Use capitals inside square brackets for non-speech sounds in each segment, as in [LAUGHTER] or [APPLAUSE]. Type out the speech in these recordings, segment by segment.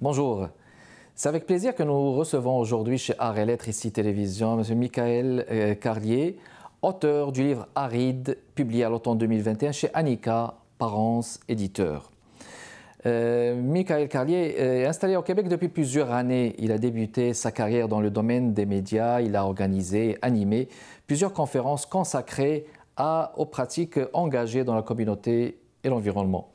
Bonjour. C'est avec plaisir que nous recevons aujourd'hui chez Art et Lettres, ici Télévision, M. Michael euh, Carlier, auteur du livre Aride, publié à l'automne 2021 chez Annika, Parence, éditeur. Euh, Michael Carlier est installé au Québec depuis plusieurs années. Il a débuté sa carrière dans le domaine des médias. Il a organisé, animé plusieurs conférences consacrées aux pratiques engagées dans la communauté et l'environnement.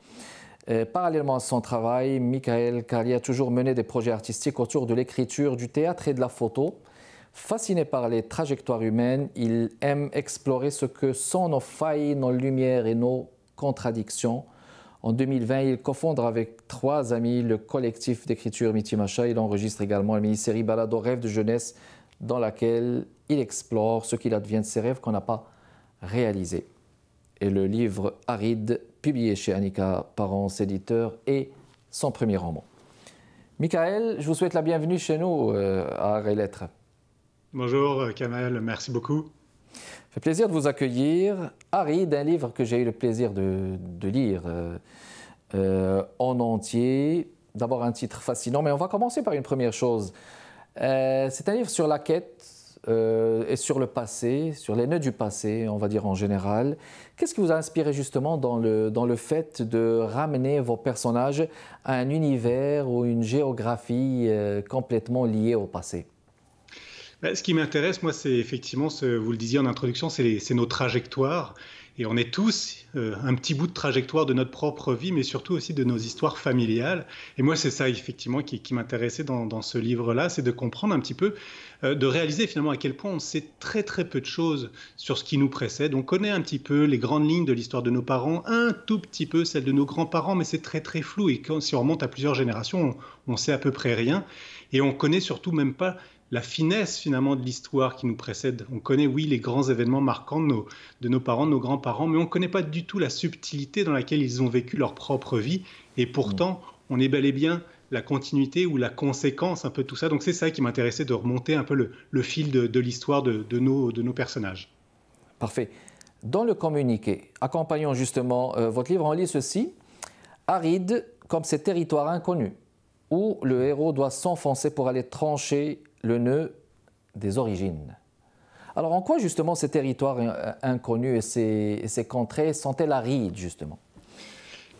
Euh, parallèlement à son travail, Michael Carli a toujours mené des projets artistiques autour de l'écriture, du théâtre et de la photo. Fasciné par les trajectoires humaines, il aime explorer ce que sont nos failles, nos lumières et nos contradictions. En 2020, il cofondre avec trois amis le collectif d'écriture Macha. Il enregistre également la mini-série Balado Rêve de jeunesse, dans laquelle il explore ce qu'il advient de ses rêves qu'on n'a pas réalisés. Et le livre Aride publié chez Annika Parents Éditeur, et son premier roman. Michael, je vous souhaite la bienvenue chez nous euh, à Arts Bonjour euh, Kamel, merci beaucoup. Ça fait plaisir de vous accueillir. Harry, d'un livre que j'ai eu le plaisir de, lire euh, en entier. D'abord un titre fascinant, mais on va commencer par une première chose. C'est un livre sur la quête, euh, et sur le passé, sur les nœuds du passé, on va dire en général. Qu'est-ce qui vous a inspiré justement dans le, dans le fait de ramener vos personnages à un univers ou une géographie euh, complètement liée au passé bah, ce qui m'intéresse, moi, c'est effectivement, ce, vous le disiez en introduction, c'est nos trajectoires. Et on est tous euh, un petit bout de trajectoire de notre propre vie, mais surtout aussi de nos histoires familiales. Et moi, c'est ça, effectivement, qui, m'intéressait dans, ce livre-là, c'est de comprendre un petit peu, euh, de réaliser finalement à quel point on sait très très peu de choses sur ce qui nous précède. On connaît un petit peu les grandes lignes de l'histoire de nos parents, un tout petit peu celle de nos grands-parents, mais c'est très très flou. Et quand, si on remonte à plusieurs générations, on sait à peu près rien. Et on connaît surtout même pas la finesse finalement de l'histoire qui nous précède. On connaît, oui, les grands événements marquants de nos, de nos parents, de nos grands-parents, mais on ne connaît pas du tout la subtilité dans laquelle ils ont vécu leur propre vie. Et pourtant, on est bel et bien la continuité ou la conséquence, un peu tout ça. Donc c'est ça qui m'intéressait de remonter un peu le, le fil de, l'histoire de, de, nos, de nos personnages. Parfait. Dans le communiqué, accompagnons justement euh, votre livre, on lit ceci. Aride comme ces territoires inconnus, où le héros doit s'enfoncer pour aller trancher le nœud des origines. Alors en quoi justement ces territoires euh, inconnus et ces, contrées sont-elles arides justement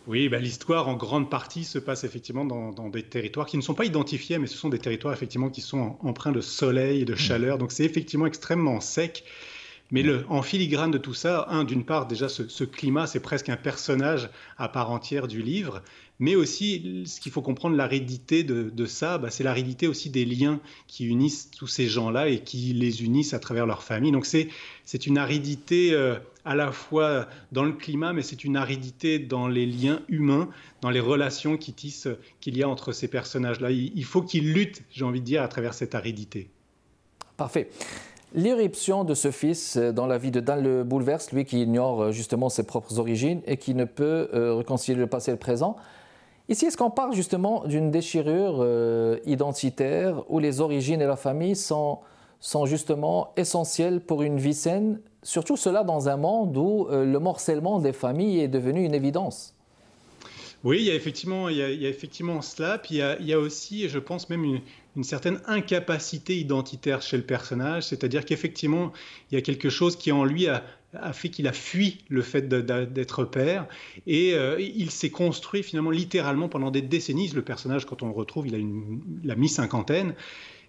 oui, ben, l'histoire en grande partie se passe effectivement dans, des territoires qui ne sont pas identifiés, mais ce sont des territoires effectivement qui sont empreints de soleil et de mmh. chaleur. Donc c'est effectivement extrêmement sec. Mais en filigrane de tout ça, un, d'une part, déjà, ce, climat, c'est presque un personnage à part entière du livre, mais aussi, ce qu'il faut comprendre, l'aridité de, ça, bah, c'est l'aridité aussi des liens qui unissent tous ces gens-là et qui les unissent à travers leur famille. Donc c'est, c'est une aridité euh, à la fois dans le climat, mais c'est une aridité dans les liens humains, dans les relations qui tissent, qu'il y a entre ces personnages-là. il faut qu'ils luttent, j'ai envie de dire, à travers cette aridité. Parfait. L'irruption de ce fils euh, dans la vie de Dan le bouleverse, lui qui ignore euh, justement ses propres origines et qui ne peut euh, réconcilier le passé et le présent. Ici, est-ce qu'on parle justement d'une déchirure identitaire où les origines et la famille sont, justement essentielles pour une vie saine, surtout cela dans un monde où le morcellement des familles est devenu une évidence oui, il y a effectivement, il cela. Puis il y a, aussi, je pense, même une, certaine incapacité identitaire chez le personnage. C'est-à-dire qu'effectivement, il y a quelque chose qui en lui a, fait qu'il a fui le fait d'être père. Et euh, il s'est construit finalement littéralement pendant des décennies. Le personnage, quand on le retrouve, il a la mi-cinquantaine.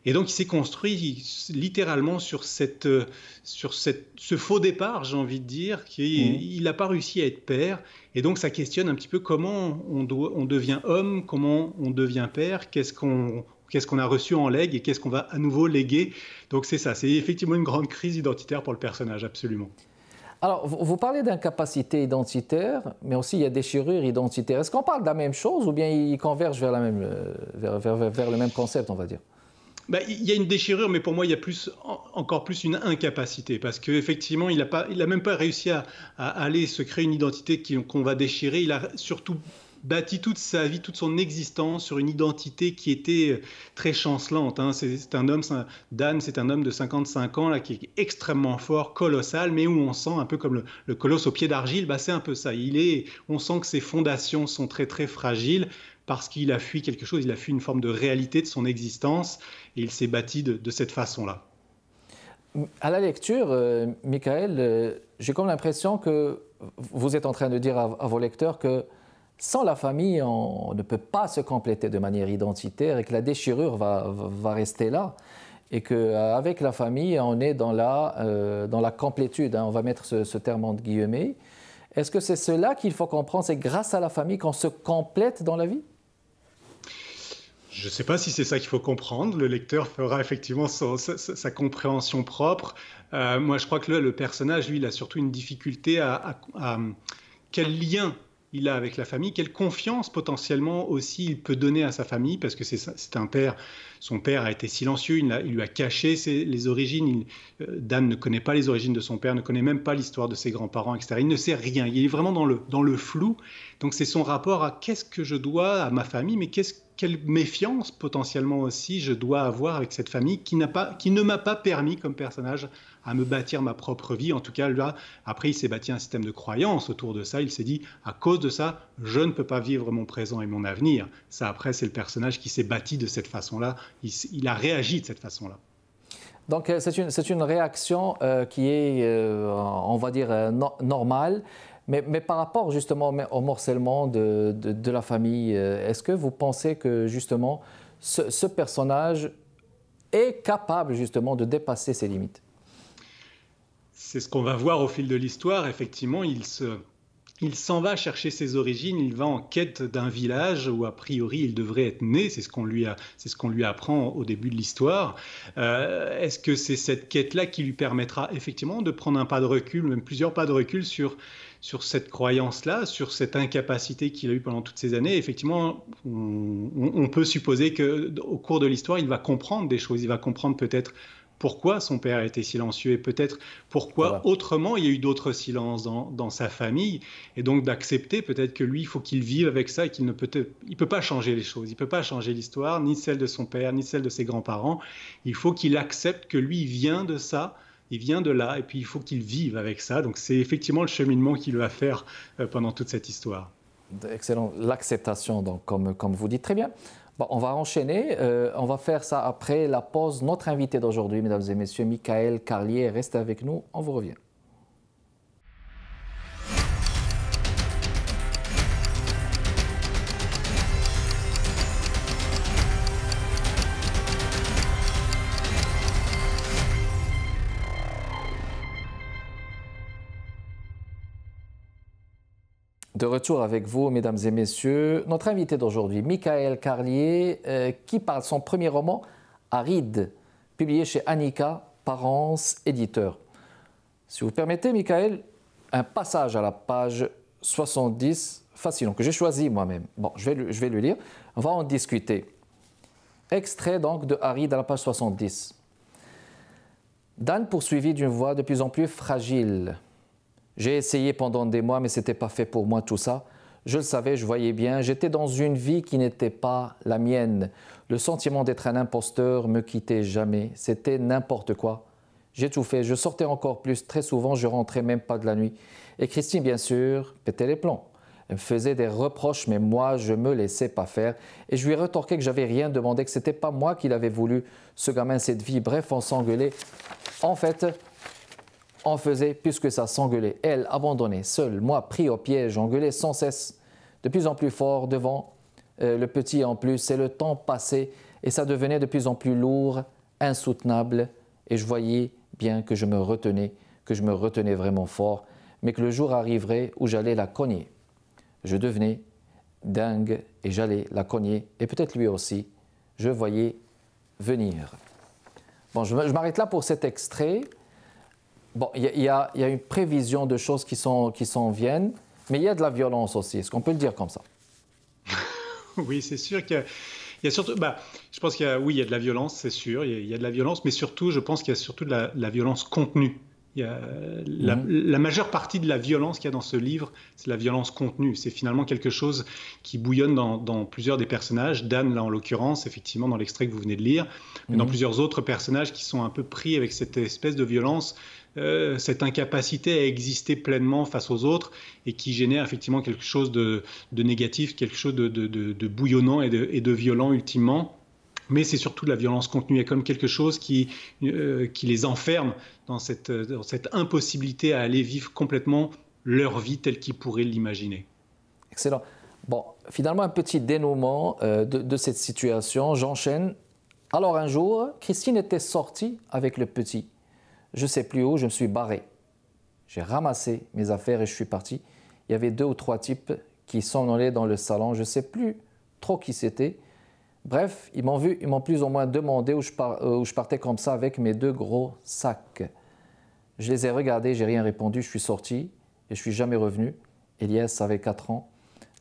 Et donc il s'est construit littéralement sur, cette, euh, sur cette, ce faux départ, j'ai envie de dire, qu'il mmh. n'a pas réussi à être père. Et donc ça questionne un petit peu comment on, doit, on devient homme, comment on devient père, qu'est-ce qu'on qu'est-ce qu'on a reçu en legs et qu'est-ce qu'on va à nouveau léguer. Donc c'est ça, c'est effectivement une grande crise identitaire pour le personnage, absolument. Alors, vous parlez d'incapacité identitaire, mais aussi il y a déchirure identitaire. Est-ce qu'on parle de la même chose ou bien ils convergent vers, la même, euh, vers, vers le même concept, on va dire bah, il y a une déchirure, mais pour moi, il y a plus, encore plus une incapacité, parce qu'effectivement, il n'a même pas réussi à, à, aller se créer une identité qu'on va déchirer. Il a surtout bâti toute sa vie, toute son existence sur une identité qui était euh, très chancelante. Hein. C'est un homme, Dan, c'est un homme de 55 ans là, qui est extrêmement fort, colossal, mais où on sent un peu comme le, colosse au pied d'argile, bah, c'est un peu ça. Il est, on sent que ses fondations sont très très fragiles parce qu'il a fui quelque chose, il a fui une forme de réalité de son existence et il s'est bâti de, cette façon-là. À la lecture, euh, Michael, euh, j'ai comme l'impression que vous êtes en train de dire à vos lecteurs que sans la famille, on ne peut pas se compléter de manière identitaire et que la déchirure va, rester là. Et qu'avec euh, la famille, on est dans la, euh, complétude, hein. on va mettre ce, terme entre guillemets. Est-ce que c'est cela qu'il faut comprendre C'est grâce à la famille qu'on se complète dans la vie je ne sais pas si c'est ça qu'il faut comprendre. Le lecteur fera effectivement sa, compréhension propre. Euh, moi, je crois que le personnage, lui, il a surtout une difficulté à quel lien il a avec la famille, quelle confiance potentiellement aussi il peut donner à sa famille, parce que c'est un père, son père a été silencieux, il, lui a caché ses, les origines, il, euh, Dan ne connaît pas les origines de son père, ne connaît même pas l'histoire de ses grands-parents, etc. Il ne sait rien, il est vraiment dans le, dans le flou, donc c'est son rapport à qu'est-ce que je dois à ma famille, mais qu'est-ce quelle méfiance potentiellement aussi je dois avoir avec cette famille qui, pas, qui ne m'a pas permis comme personnage à me bâtir ma propre vie. En tout cas, là, après, il s'est bâti un système de croyance autour de ça. Il s'est dit, à cause de ça, je ne peux pas vivre mon présent et mon avenir. Ça, après, c'est le personnage qui s'est bâti de cette façon-là. Il, a réagi de cette façon-là. Donc euh, c'est une, réaction euh, qui est, euh, on va dire, normale, mais, par rapport justement au morcellement de, la famille, euh, est-ce que vous pensez que justement ce, personnage est capable justement de dépasser ses limites C'est ce qu'on va voir au fil de l'histoire. Effectivement, il il s'en va chercher ses origines, il va en quête d'un village où a priori il devrait être né, c'est ce qu'on lui, ce lui apprend au début de l'histoire. Euh, est-ce que c'est cette quête-là qui lui permettra effectivement de prendre un pas de recul, même plusieurs pas de recul sur sur cette croyance-là, sur cette incapacité qu'il a eue pendant toutes ces années, effectivement, on, peut supposer qu'au cours de l'histoire, il va comprendre des choses. Il va comprendre peut-être pourquoi son père a été silencieux et peut-être pourquoi autrement il y a eu d'autres silences dans, sa famille et donc d'accepter peut-être que lui il faut qu'il vive avec ça et qu'il ne peut il peut pas changer les choses il peut pas changer l'histoire ni celle de son père ni celle de ses grands-parents il faut qu'il accepte que lui vient de ça il vient de là et puis il faut qu'il vive avec ça. Donc c'est effectivement le cheminement qu'il va faire euh, pendant toute cette histoire. Excellent, l'acceptation, donc comme, comme vous dites très bien. on va enchaîner, euh, on va faire ça après la pause. Notre invité d'aujourd'hui, mesdames et messieurs, Michael Carlier, reste avec nous, on vous revient. De retour avec vous, mesdames et messieurs, notre invité d'aujourd'hui, Michael Carlier, euh, qui parle son premier roman, Aride, publié chez Annika, Parence, éditeur. Si vous permettez, Michael, un passage à la page 70, facile, que j'ai choisi moi-même. Bon, je vais, je vais le lire, on va en discuter. Extrait donc de Aride à la page 70. Dan poursuivit d'une voix de plus en plus fragile j'ai essayé pendant des mois, mais ce n'était pas fait pour moi tout ça. Je le savais, je voyais bien, j'étais dans une vie qui n'était pas la mienne. Le sentiment d'être un imposteur me quittait jamais, c'était n'importe quoi. J'étouffais, je sortais encore plus, très souvent je rentrais même pas de la nuit. Et Christine, bien sûr, pétait les plombs. Elle me faisait des reproches, mais moi, je me laissais pas faire. Et je lui retorquais que j'avais rien demandé, que c'était pas moi qui l'avais voulu, ce gamin, cette vie. Bref, on s'engueulait. En fait, en faisait puisque ça s'engueulait. Elle, abandonnée, seule, moi, pris au piège, engueulée sans cesse, de plus en plus fort devant euh, le petit en plus, et le temps passait, et ça devenait de plus en plus lourd, insoutenable et je voyais bien que je me retenais, que je me retenais vraiment fort, mais que le jour arriverait où j'allais la cogner. Je devenais dingue et j'allais la cogner et peut-être lui aussi, je voyais venir. Bon, je m'arrête là pour cet extrait. Bon, il y, a une prévision de choses qui s'en viennent, mais il y a de la violence aussi. Est-ce qu'on peut le dire comme ça [LAUGHS] Oui, c'est sûr qu'il y a... surtout, bah, je pense qu'il y a, oui, il y a de la violence, c'est sûr, il y, a, de la violence, mais surtout, je pense qu'il y a surtout de la, violence contenue. Il y a mhm. la, majeure partie de la violence qu'il y a dans ce livre, c'est la violence contenue. C'est finalement quelque chose qui bouillonne dans, plusieurs des personnages. Dan, là, en l'occurrence, effectivement, dans l'extrait que vous venez de lire, mais dans mhm. plusieurs autres personnages qui sont un peu pris avec cette espèce de violence euh, cette incapacité à exister pleinement face aux autres et qui génère effectivement quelque chose de, négatif, quelque chose de, bouillonnant et, de, violent ultimement. Mais c'est surtout de la violence contenue. Il comme quelque chose qui, euh, les enferme euh, dans cette, impossibilité à aller vivre complètement leur vie telle qu'ils pourraient l'imaginer. Excellent. Bon, finalement, un petit dénouement de, cette situation. J'enchaîne. Alors, un jour, Christine était sortie avec le petit. Je sais plus où, je me suis barré. J'ai ramassé mes affaires et je suis parti. Il y avait deux ou trois types qui allés dans le salon. Je ne sais plus trop qui c'était. Bref, ils m'ont vu, ils m'ont plus ou moins demandé euh, où je, partais comme ça avec mes deux gros sacs. Je les ai regardés, j'ai rien répondu, je suis sorti et je suis jamais revenu. Elias avait 4 ans,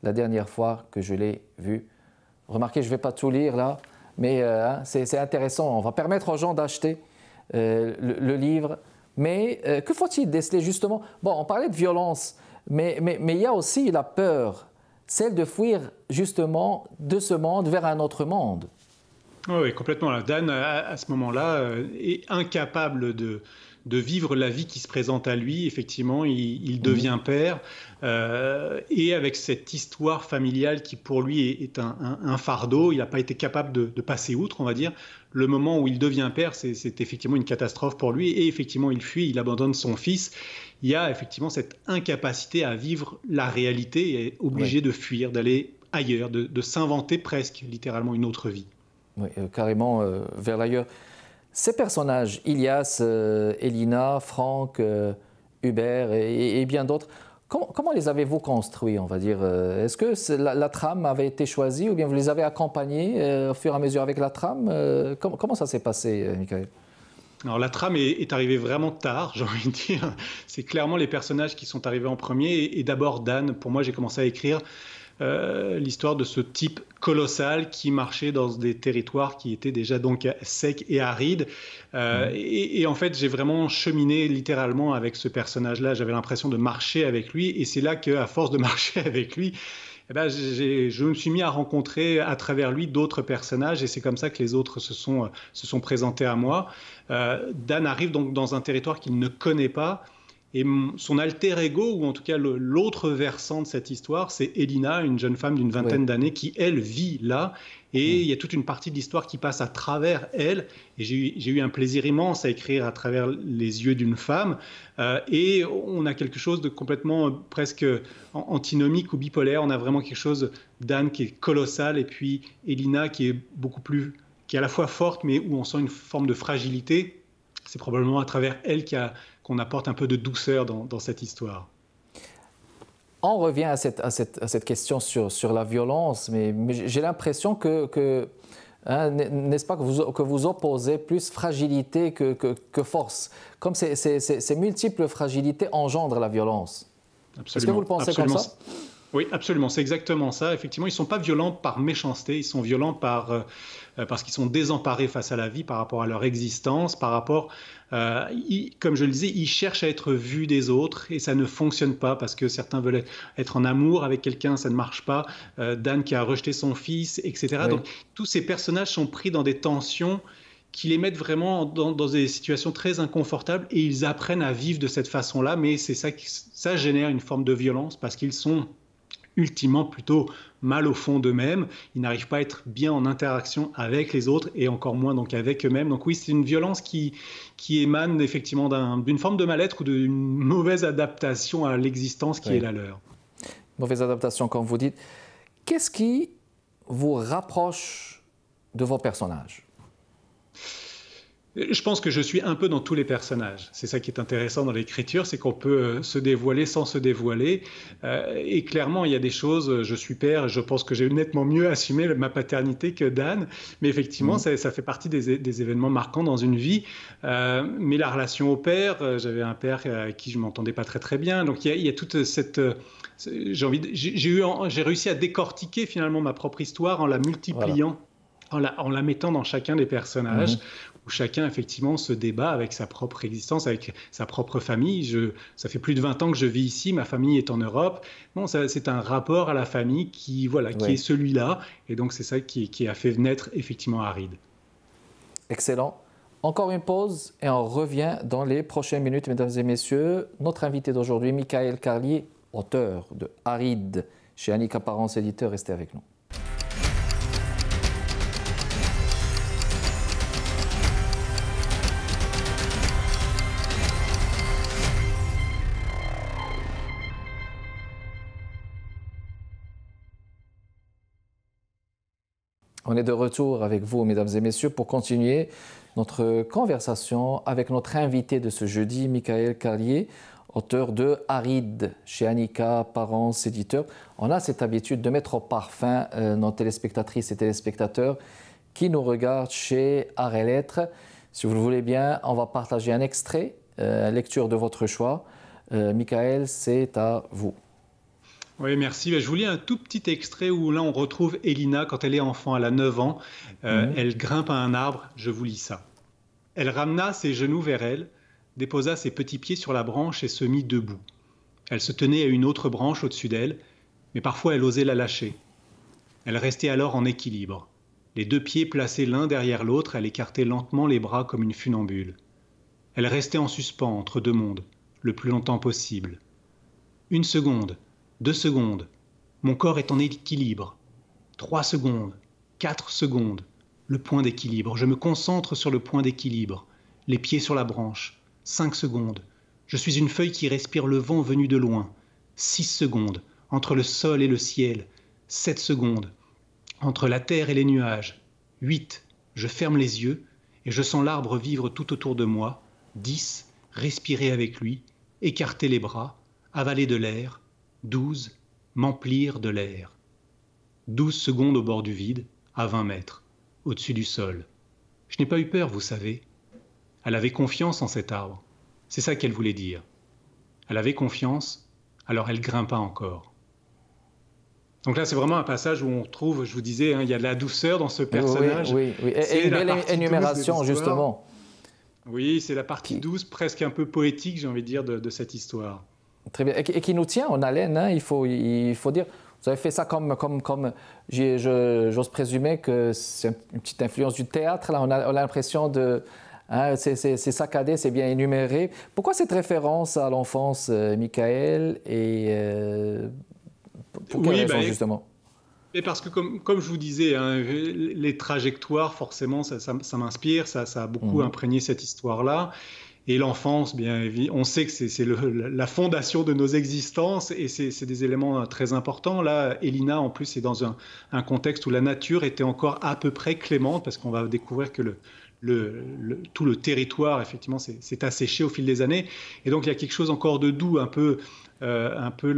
la dernière fois que je l'ai vu. Remarquez, je ne vais pas tout lire là, mais euh, hein, c'est intéressant. On va permettre aux gens d'acheter. Euh, le, livre. Mais euh, que faut-il déceler justement Bon, on parlait de violence, mais, mais, mais il y a aussi la peur, celle de fuir justement de ce monde vers un autre monde. Oui, complètement. Dan, à, ce moment-là, euh, est incapable de, de vivre la vie qui se présente à lui. Effectivement, il, devient mhm. père euh, et avec cette histoire familiale qui pour lui est, un, fardeau, il n'a pas été capable de, passer outre, on va dire. Le moment où il devient père, c'est effectivement une catastrophe pour lui et effectivement il fuit, il abandonne son fils. Il y a effectivement cette incapacité à vivre la réalité et est obligé de fuir, d'aller ailleurs, de, s'inventer presque littéralement une autre vie. Oui, euh, carrément euh, vers l'ailleurs ces personnages, Ilias, euh, Elina, Franck, euh, Hubert et, bien d'autres, comment, les avez-vous construits, on va dire euh, Est-ce que la, trame avait été choisie ou bien vous les avez accompagnés au fur et à mesure avec la trame comment, ça s'est passé, Michael alors la trame est, arrivée vraiment tard, [LAUGHS] j'ai envie de dire. C'est clairement les personnages qui sont arrivés en premier et, et d'abord Dan. Pour moi, j'ai commencé à écrire euh, l'histoire de ce type colossal qui marchait dans des territoires qui étaient déjà donc secs et arides. Euh, mmh. et, en fait, j'ai vraiment cheminé littéralement avec ce personnage-là. J'avais l'impression de marcher avec lui, et c'est là qu'à force de [LAUGHS] marcher avec lui, eh ben, je me suis mis à rencontrer à travers lui d'autres personnages et c'est comme ça que les autres se sont, présentés à moi. Euh, Dan arrive donc dans un territoire qu'il ne connaît pas et son alter ego, ou en tout cas l'autre versant de cette histoire, c'est Elina, une jeune femme d'une vingtaine d'années qui, elle, vit là. Et il y a toute une partie de l'histoire qui passe à travers elle. Et j'ai eu, un plaisir immense à écrire à travers les yeux d'une femme. Euh, et on a quelque chose de complètement euh, presque antinomique ou bipolaire. On a vraiment quelque chose d'Anne qui est colossale. et puis Elina qui est beaucoup plus, qui est à la fois forte, mais où on sent une forme de fragilité. C'est probablement à travers elle qu'il y a qu'on apporte un peu de douceur dans, cette histoire. On revient à cette, question sur, la violence, mais, j'ai l'impression que, hein, n'est-ce pas, que vous, opposez plus fragilité que, force. Comme ces, multiples fragilités engendrent la violence. Est-ce que vous le pensez comme ça oui, absolument, c'est exactement ça. Effectivement, ils ne sont pas violents par méchanceté, ils sont violents par, euh, euh, parce qu'ils sont désemparés face à la vie, par rapport à leur existence, par rapport, euh, comme je le disais, ils cherchent à être vus des autres et ça ne fonctionne pas parce que certains veulent être en amour avec quelqu'un, ça ne marche pas, Dan qui a rejeté son fils, etc. Donc tous ces personnages sont pris dans des tensions qui les mettent vraiment dans, dans, des situations très inconfortables et ils apprennent à vivre de cette façon-là, mais c'est ça qui ça génère une forme de violence parce qu'ils sont ultimement plutôt mal au fond d'eux-mêmes. Ils n'arrivent pas à être bien en interaction avec les autres et encore moins donc avec eux-mêmes. Donc oui, c'est une violence qui, qui émane effectivement d'une forme de mal-être ou d'une mauvaise adaptation à l'existence qui est la leur. Mauvaise adaptation, comme vous dites. Qu'est-ce qui vous rapproche de vos personnages je pense que je suis un peu dans tous les personnages. C'est ça qui est intéressant dans l'écriture, c'est qu'on peut euh, se dévoiler sans se dévoiler. Euh, et clairement, il y a des choses, euh, je suis père, je pense que j'ai nettement mieux assumé ma paternité que Dan, mais effectivement, mmh. ça, fait partie des, événements marquants dans une vie. mais la relation au père, j'avais un père à qui je m'entendais pas très très bien, donc il y a, toute cette... J'ai eu, j'ai réussi à décortiquer finalement ma propre histoire en la multipliant. En la, en la, mettant dans chacun des personnages mmh où chacun effectivement se débat avec sa propre existence, avec sa propre famille. Je, ça fait plus de 20 ans que je vis ici, ma famille est en Europe. Bon, c'est un rapport à la famille qui, voilà, qui est celui-là. Et donc c'est ça qui, a fait naître effectivement Aride. Excellent. Encore une pause et on revient dans les prochaines minutes, mesdames et messieurs. Notre invité d'aujourd'hui, Michael Carlier, auteur de Aride, chez Annie Apparence Éditeur. Restez avec nous. On est de retour avec vous, mesdames et messieurs, pour continuer notre conversation avec notre invité de ce jeudi, Michael Carlier, auteur de Aride chez Annika, parents, éditeurs. On a cette habitude de mettre au parfum euh, nos téléspectatrices et téléspectateurs qui nous regardent chez Art et Lettres. Si vous le voulez bien, on va partager un extrait, une euh, lecture de votre choix. Euh, Michael, c'est à vous. Oui, merci. Ben, je vous lis un tout petit extrait où là on retrouve Elina quand elle est enfant, elle a 9 ans. Euh, mhm. Elle grimpe à un arbre, je vous lis ça. Elle ramena ses genoux vers elle, déposa ses petits pieds sur la branche et se mit debout. Elle se tenait à une autre branche au-dessus d'elle, mais parfois elle osait la lâcher. Elle restait alors en équilibre, les deux pieds placés l'un derrière l'autre, elle écartait lentement les bras comme une funambule. Elle restait en suspens entre deux mondes, le plus longtemps possible. Une seconde, 2 secondes. Mon corps est en équilibre. 3 secondes. 4 secondes. Le point d'équilibre. Je me concentre sur le point d'équilibre. Les pieds sur la branche. 5 secondes. Je suis une feuille qui respire le vent venu de loin. 6 secondes. Entre le sol et le ciel. Sept secondes. Entre la terre et les nuages. 8. Je ferme les yeux et je sens l'arbre vivre tout autour de moi. 10. Respirer avec lui. Écarter les bras. Avaler de l'air 12. M'emplir de l'air. 12 secondes au bord du vide, à 20 mètres, au-dessus du sol. Je n'ai pas eu peur, vous savez. Elle avait confiance en cet arbre. C'est ça qu'elle voulait dire. Elle avait confiance, alors elle grimpa encore. Donc là, c'est vraiment un passage où on trouve, je vous disais, hein, il y a de la douceur dans ce personnage. Oui, Et, une belle énumération, justement. Oui, c'est la partie douce, presque un peu poétique, j'ai envie de dire, de cette histoire. Très bien. Et, qui nous tient en haleine, hein, il, faut, il faut dire. Vous avez fait ça comme, comme, comme j'ose présumer que c'est une petite influence du théâtre. Là, on a, a l'impression de. Hein, c'est saccadé, c'est bien énuméré. Pourquoi cette référence à l'enfance, euh, Michael Et euh, pour quelle bah, justement et parce que, comme, comme je vous disais, hein, les trajectoires, forcément, ça, ça, m'inspire, ça, ça, a beaucoup mmh. imprégné cette histoire-là. Et l'enfance, bien on sait que c'est la fondation de nos existences et c'est des éléments euh, très importants. Là, Elina, en plus, est dans un, contexte où la nature était encore à peu près clémente, parce qu'on va découvrir que tout le territoire, effectivement, s'est asséché au fil des années. Et donc, il y a quelque chose encore de doux, un peu euh, un peu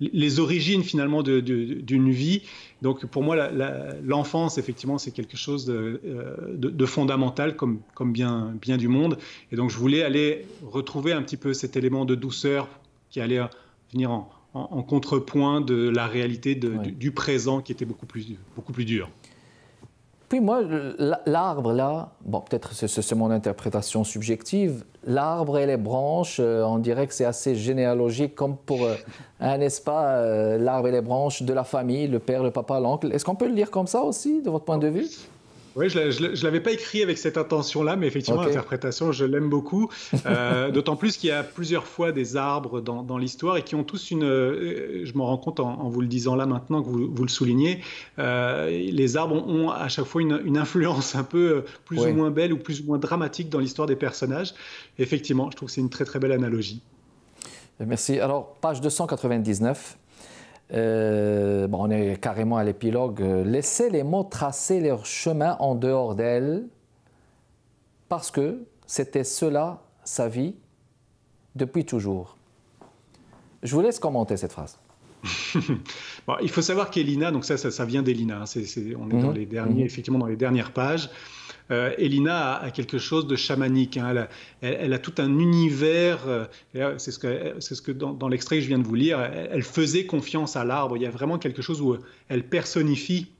les origines finalement d'une vie. Donc pour moi, l'enfance, effectivement, c'est quelque chose de, euh, fondamental comme, bien, du monde. Et donc je voulais aller retrouver un petit peu cet élément de douceur qui allait euh, venir en, contrepoint de la réalité du, du, présent qui était beaucoup plus, beaucoup plus dur. Puis moi, l'arbre là, bon, peut-être c'est mon interprétation subjective, l'arbre et les branches, euh, on dirait que c'est assez généalogique comme pour, un euh, hein, n'est-ce pas, euh, l'arbre et les branches de la famille, le père, le papa, l'oncle. Est-ce qu'on peut le lire comme ça aussi, de votre point de vue oui, je ne l'avais pas écrit avec cette intention-là, mais effectivement, l'interprétation, je l'aime beaucoup. [LAUGHS] Euh, d'autant plus qu'il y a plusieurs fois des arbres dans, l'histoire et qui ont tous une. Euh, je m'en rends compte en, vous le disant là maintenant que vous, vous le soulignez. Euh, les arbres ont, à chaque fois une, influence un peu plus ou moins belle ou plus ou moins dramatique dans l'histoire des personnages. Effectivement, je trouve que c'est une très très belle analogie. Merci. Alors, page 299. Euh, on est carrément à l'épilogue. Euh, laissez les mots tracer leur chemin en dehors d'elle, parce que c'était cela sa vie depuis toujours. Je vous laisse commenter cette phrase. [LAUGHS] bon, il faut savoir qu'Elina, donc ça, ça, vient d'Elina. Hein, on est dans mhm. les derniers, mhm. effectivement, dans les dernières pages. Euh, Elina a, quelque chose de chamanique. Hein. elle, a, tout un univers. Euh, c'est ce que, dans, l'extrait que je viens de vous lire, elle, faisait confiance à l'arbre. Il y a vraiment quelque chose où euh, elle personnifie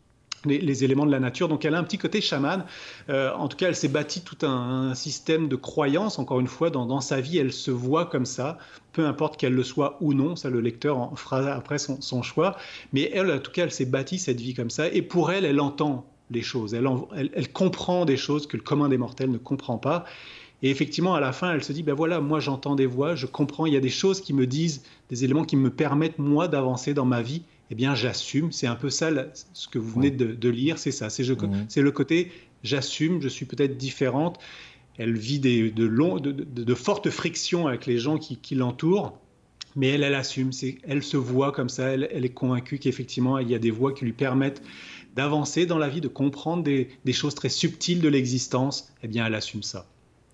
les, éléments de la nature. Donc elle a un petit côté chamane. en tout cas, elle s'est bâtie tout un, système de croyances. Encore une fois, dans, sa vie, elle se voit comme ça, peu importe qu'elle le soit ou non. Ça, le lecteur en fera après son choix. Mais elle, en tout cas, elle s'est bâtie cette vie comme ça. Et pour elle, elle entend des choses, elle, elle, comprend des choses que le commun des mortels ne comprend pas. Et effectivement, à la fin, elle se dit, ben voilà, moi j'entends des voix, je comprends, il y a des choses qui me disent, des éléments qui me permettent, moi, d'avancer dans ma vie. et eh bien, j'assume, c'est un peu ça ce que vous venez de, lire, c'est ça, c'est le côté, j'assume, je suis peut-être différente. Elle vit des, de, de, fortes frictions avec les gens qui l'entourent mais elle, elle assume, elle se voit comme ça, elle, est convaincue qu'effectivement, il y a des voies qui lui permettent d'avancer dans la vie, de comprendre des, choses très subtiles de l'existence, eh bien, elle assume ça.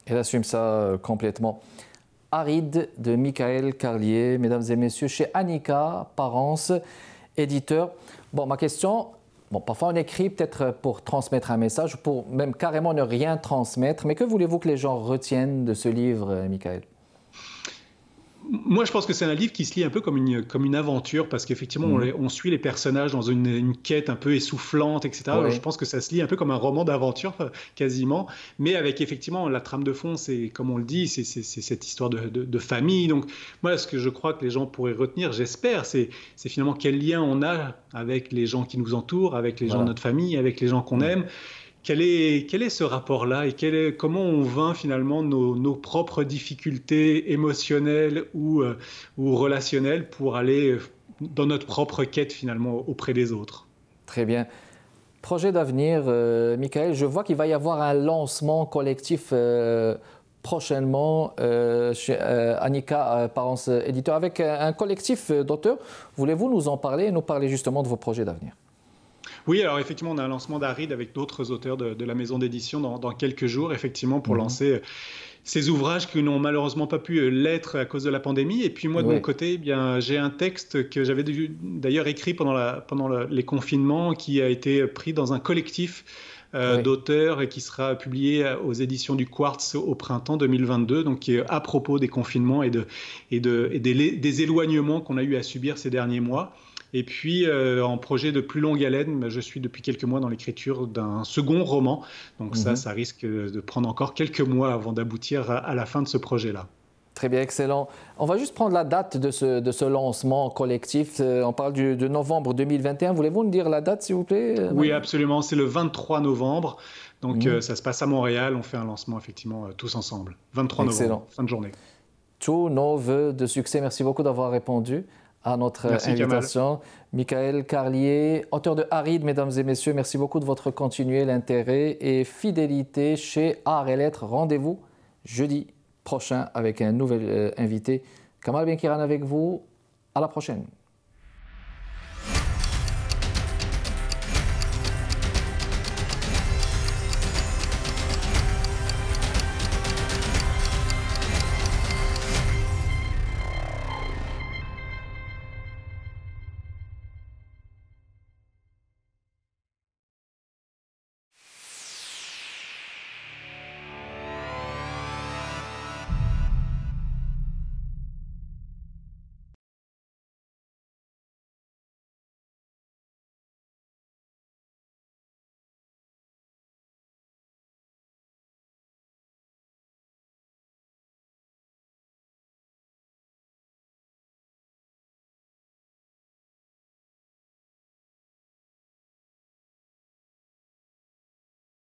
Elle assume ça euh, complètement. Aride de Michael Carlier, mesdames et messieurs, chez Annika Parence, éditeur. Bon, ma question, bon, parfois on écrit peut-être pour transmettre un message, pour même carrément ne rien transmettre, mais que voulez-vous que les gens retiennent de ce livre, euh, Michael moi, je pense que c'est un livre qui se lit un peu comme une, comme une aventure, parce qu'effectivement, on, mhm. suit les personnages dans une, quête un peu essoufflante, etc. Je pense que ça se lit un peu comme un roman d'aventure, euh, quasiment, mais avec effectivement la trame de fond, c'est comme on le dit, c'est cette histoire de, de, famille. Donc, moi, ce que je crois que les gens pourraient retenir, j'espère, c'est finalement quel lien on a avec les gens qui nous entourent, avec les gens de notre famille, avec les gens qu'on mhm. aime. Quel est, ce rapport-là et comment on vint finalement nos, propres difficultés émotionnelles ou, euh, relationnelles pour aller euh, dans notre propre quête finalement auprès des autres Très bien. Projet d'avenir, euh, Michael, je vois qu'il va y avoir un lancement collectif prochainement chez Annika Parents Éditeur avec un collectif d'auteurs. Voulez-vous nous en parler et nous parler justement de vos projets d'avenir oui, alors effectivement, on a un lancement d'Aride avec d'autres auteurs de, la maison d'édition dans, quelques jours, effectivement, pour mhm. lancer euh, ces ouvrages qui n'ont malheureusement pas pu euh, l'être à cause de la pandémie. Et puis moi, de mon côté, eh j'ai un texte que j'avais d'ailleurs écrit pendant, les confinements qui a été pris dans un collectif euh, d'auteurs et qui sera publié aux éditions du Quartz au printemps 2022, donc qui est à propos des confinements et, des éloignements qu'on a eu à subir ces derniers mois. Et puis, euh, en projet de plus longue haleine, bah, je suis depuis quelques mois dans l'écriture d'un second roman. Donc ça, mhm. ça risque de prendre encore quelques mois avant d'aboutir à, la fin de ce projet-là. Très bien, excellent. On va juste prendre la date de ce, lancement collectif. Euh, on parle de novembre 2021. Voulez-vous nous dire la date, s'il vous plaît euh, Oui, absolument. C'est le 23 novembre. Donc, mhm. ça se passe à Montréal. On fait un lancement, effectivement, tous ensemble. 23 novembre, fin de journée. Tous nos voeux de succès. Merci beaucoup d'avoir répondu à notre invitation. Michael Carlier, auteur de Harid, mesdames et messieurs, merci beaucoup de votre continuel intérêt et fidélité chez Art et Lettres. Rendez-vous jeudi prochain avec un nouvel euh, invité. Kamal Benkiran avec vous. À la prochaine.